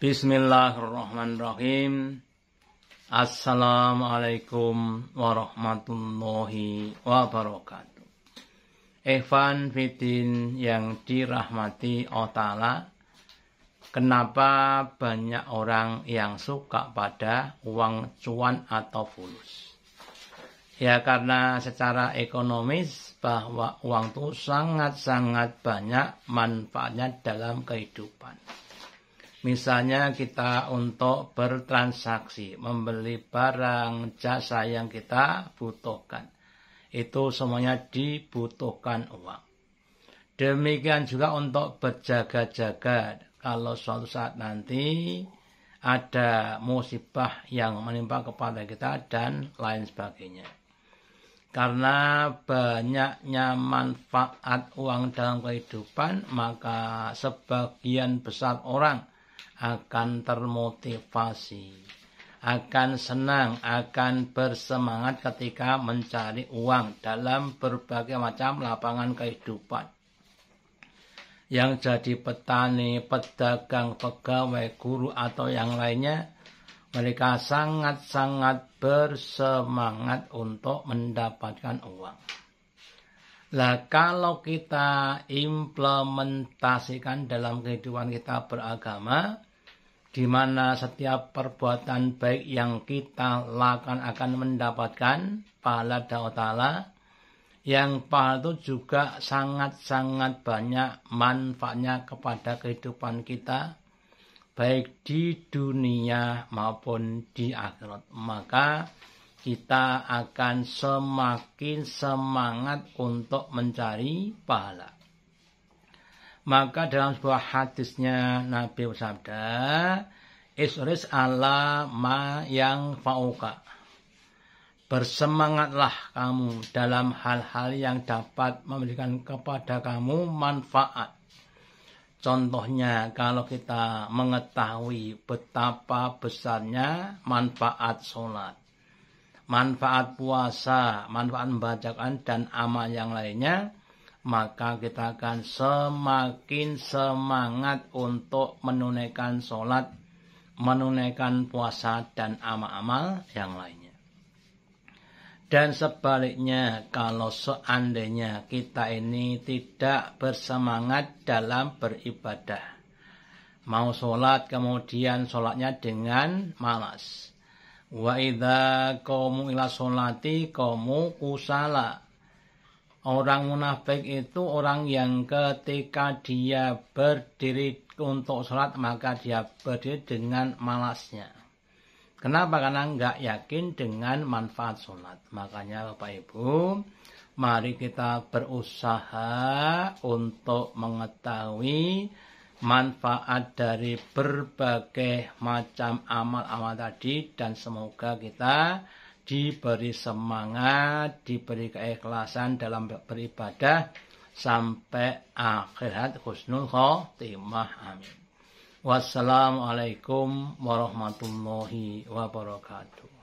Bismillahirrahmanirrahim. Assalamualaikum warahmatullahi wabarakatuh. Evan Fitin yang dirahmati Otala, kenapa banyak orang yang suka pada uang cuan atau fulus? Ya karena secara ekonomis bahwa uang itu sangat-sangat banyak manfaatnya dalam kehidupan Misalnya kita untuk bertransaksi, membeli barang, jasa yang kita butuhkan. Itu semuanya dibutuhkan uang. Demikian juga untuk berjaga-jaga. Kalau suatu saat nanti ada musibah yang menimpa kepada kita dan lain sebagainya. Karena banyaknya manfaat uang dalam kehidupan, maka sebagian besar orang akan termotivasi, akan senang, akan bersemangat ketika mencari uang dalam berbagai macam lapangan kehidupan. Yang jadi petani, pedagang, pegawai, guru, atau yang lainnya, mereka sangat-sangat bersemangat untuk mendapatkan uang. Lah kalau kita implementasikan dalam kehidupan kita beragama, di mana setiap perbuatan baik yang kita lakukan akan mendapatkan pahala daotala yang pahala itu juga sangat-sangat banyak manfaatnya kepada kehidupan kita baik di dunia maupun di akhirat maka kita akan semakin semangat untuk mencari pahala maka dalam sebuah hadisnya Nabi bersabda, Isris ala ma yang fauka. Bersemangatlah kamu dalam hal-hal yang dapat memberikan kepada kamu manfaat. Contohnya kalau kita mengetahui betapa besarnya manfaat sholat, manfaat puasa, manfaat membacakan dan amal yang lainnya, maka kita akan semakin semangat untuk menunaikan sholat, menunaikan puasa dan amal-amal yang lainnya. Dan sebaliknya, kalau seandainya kita ini tidak bersemangat dalam beribadah, mau sholat kemudian sholatnya dengan malas. Wa idha kaumu ila sholati kaumu kusala Orang munafik itu orang yang ketika dia berdiri untuk sholat maka dia berdiri dengan malasnya. Kenapa? Karena nggak yakin dengan manfaat sholat. Makanya Bapak Ibu, mari kita berusaha untuk mengetahui manfaat dari berbagai macam amal-amal tadi dan semoga kita diberi semangat, diberi keikhlasan dalam beribadah sampai akhirat khusnul khotimah. Amin. Wassalamualaikum warahmatullahi wabarakatuh.